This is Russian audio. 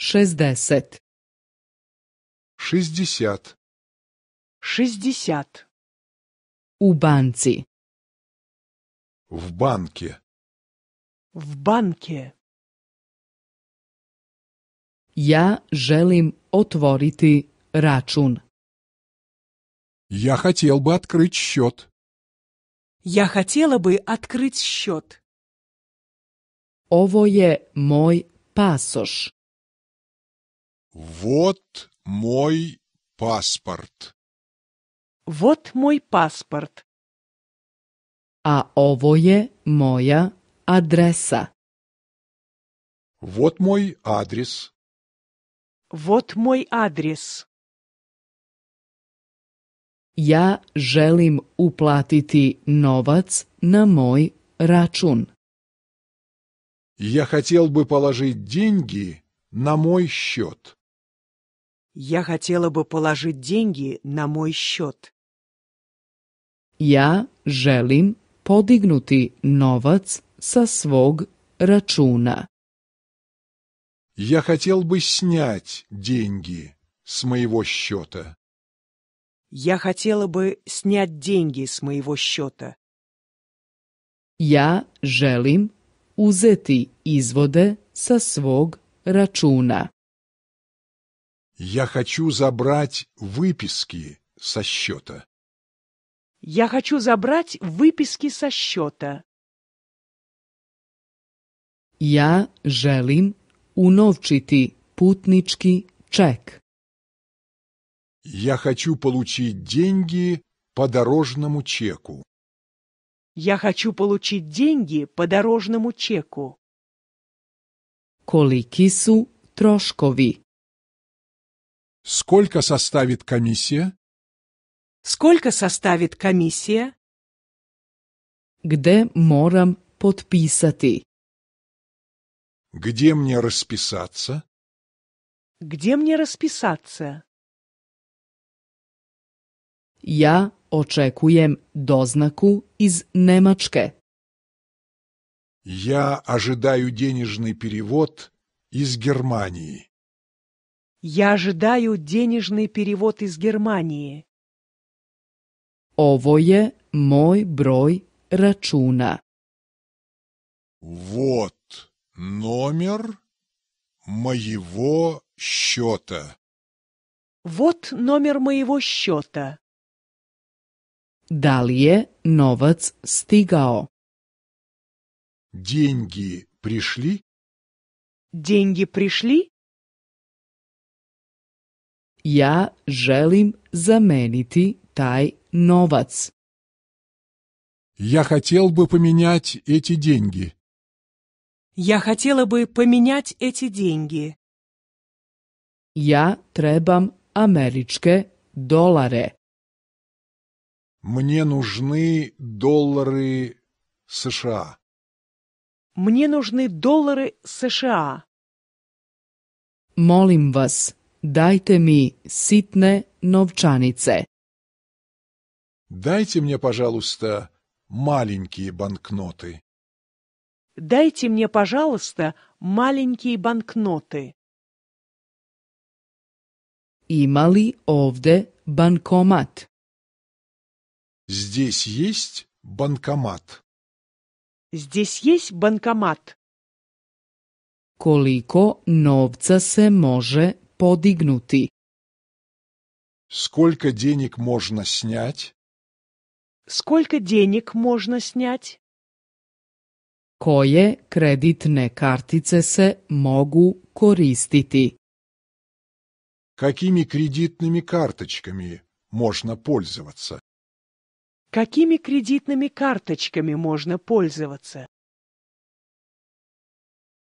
шестьдесят шестьдесят шестьдесят у банці в банке в банке Я желим отворити рачун. Я хотел бы открыть счет. Я хотела бы открыть счет. Ово е мой пасош. Вот мой паспорт. Вот мой паспорт. А ово је моја адреса. Вот мой адрес. Вот мой адрес. Я желим uplatiti novac на мой račun. Я хотел бы положить деньги на мой счет. Я хотела бы положить деньги на мой счет. Я желим подигнути novac со свог рачуна. Я хотел бы снять деньги с моего счета. Я хотела бы снять деньги с моего счета. Я желим узети изводе со свог рачуна. Я хочу забрать выписки со счета. Я хочу забрать выписки со счета. Я желим уновчити путнички чек. Я хочу получить деньги по дорожному чеку. Я хочу получить деньги по дорожному чеку. Колики су трошкови? Сколько составит комиссия? Сколько составит комиссия? Где морам подписати? Где мне расписаться? Где мне расписаться? Я očekujem дознаку из Немачке. Я ожидаю денежный перевод из Германии. Я ожидаю денежный перевод из Германии. Ovo je moj broj računa. Вот номер моего счета. Вот номер моего счета. Да ли je novac stigao? Деньги пришли? Деньги пришли? Ja želim zameniti taj novac. Я хотел бы поменять эти деньги. Я хотела бы поменять эти деньги. Я требам америчке доллары. Мне нужны доллары США. Мне нужны доллары США. Молим вас, Дайте мне ситне новчанице. Дайте мне, пожалуйста, маленькие банкноты. Дайте мне, пожалуйста, маленькие банкноты. Има овде банкомат? Здесь есть банкомат. Здесь есть банкомат. Колико новца се може podignuti. Сколько денег можно снять? Сколько денег можно снять? Кое кредитные kartice се mogu користити. Какими кредитными карточками можно пользоваться? Какими кредитными карточками можно пользоваться?